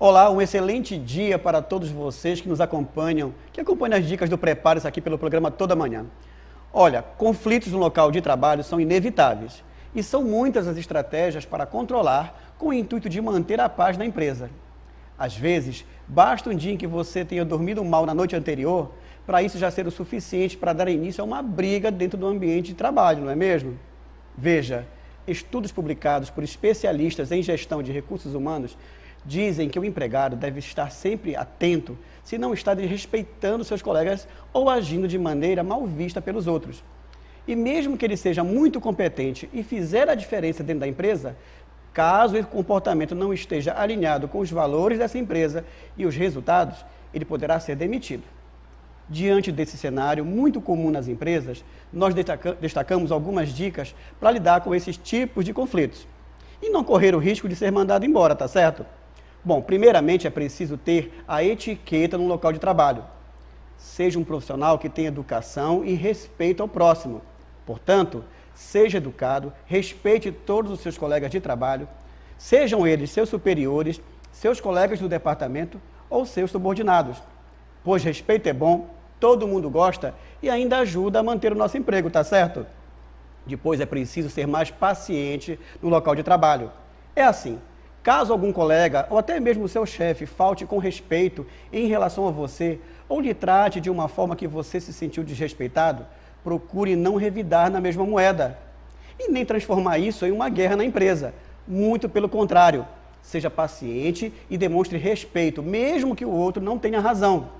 Olá, um excelente dia para todos vocês que nos acompanham, que acompanham as dicas do Prepare-se aqui pelo programa toda manhã. Olha, conflitos no local de trabalho são inevitáveis e são muitas as estratégias para controlar com o intuito de manter a paz na empresa. Às vezes, basta um dia em que você tenha dormido mal na noite anterior para isso já ser o suficiente para dar início a uma briga dentro do ambiente de trabalho, não é mesmo? Veja, estudos publicados por especialistas em gestão de recursos humanos dizem que o empregado deve estar sempre atento se não está desrespeitando seus colegas ou agindo de maneira mal vista pelos outros. E mesmo que ele seja muito competente e fizer a diferença dentro da empresa, caso o comportamento não esteja alinhado com os valores dessa empresa e os resultados, ele poderá ser demitido. Diante desse cenário muito comum nas empresas, nós destacamos algumas dicas para lidar com esses tipos de conflitos e não correr o risco de ser mandado embora, tá certo? Bom, primeiramente é preciso ter a etiqueta no local de trabalho. Seja um profissional que tenha educação e respeito ao próximo. Portanto, seja educado, respeite todos os seus colegas de trabalho, sejam eles seus superiores, seus colegas do departamento ou seus subordinados. Pois respeito é bom, todo mundo gosta e ainda ajuda a manter o nosso emprego, tá certo? Depois é preciso ser mais paciente no local de trabalho. É assim, Caso algum colega ou até mesmo seu chefe falte com respeito em relação a você ou lhe trate de uma forma que você se sentiu desrespeitado, procure não revidar na mesma moeda e nem transformar isso em uma guerra na empresa. Muito pelo contrário, seja paciente e demonstre respeito, mesmo que o outro não tenha razão.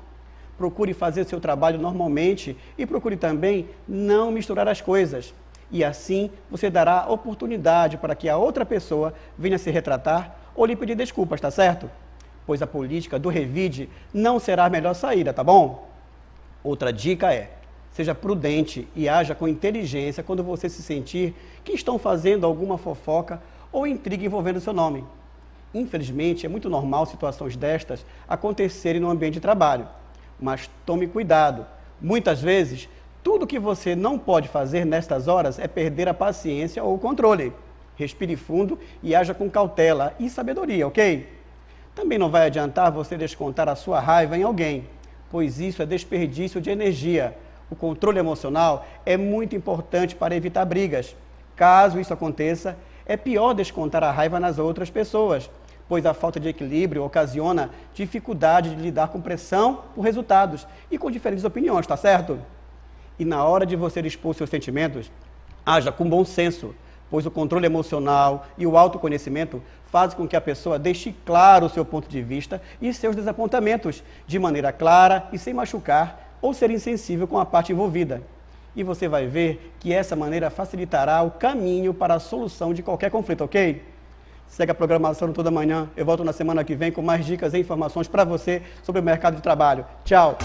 Procure fazer seu trabalho normalmente e procure também não misturar as coisas. E assim você dará oportunidade para que a outra pessoa venha se retratar ou lhe pedir desculpas, tá certo? Pois a política do revide não será a melhor saída, tá bom? Outra dica é: seja prudente e haja com inteligência quando você se sentir que estão fazendo alguma fofoca ou intriga envolvendo seu nome. Infelizmente, é muito normal situações destas acontecerem no ambiente de trabalho, mas tome cuidado. Muitas vezes, tudo que você não pode fazer nestas horas é perder a paciência ou o controle respire fundo e haja com cautela e sabedoria, ok? Também não vai adiantar você descontar a sua raiva em alguém, pois isso é desperdício de energia. O controle emocional é muito importante para evitar brigas. Caso isso aconteça, é pior descontar a raiva nas outras pessoas, pois a falta de equilíbrio ocasiona dificuldade de lidar com pressão por resultados e com diferentes opiniões, tá certo? E na hora de você expor seus sentimentos, haja com bom senso pois o controle emocional e o autoconhecimento fazem com que a pessoa deixe claro o seu ponto de vista e seus desapontamentos de maneira clara e sem machucar ou ser insensível com a parte envolvida. E você vai ver que essa maneira facilitará o caminho para a solução de qualquer conflito, ok? Segue a programação toda manhã. Eu volto na semana que vem com mais dicas e informações para você sobre o mercado de trabalho. Tchau!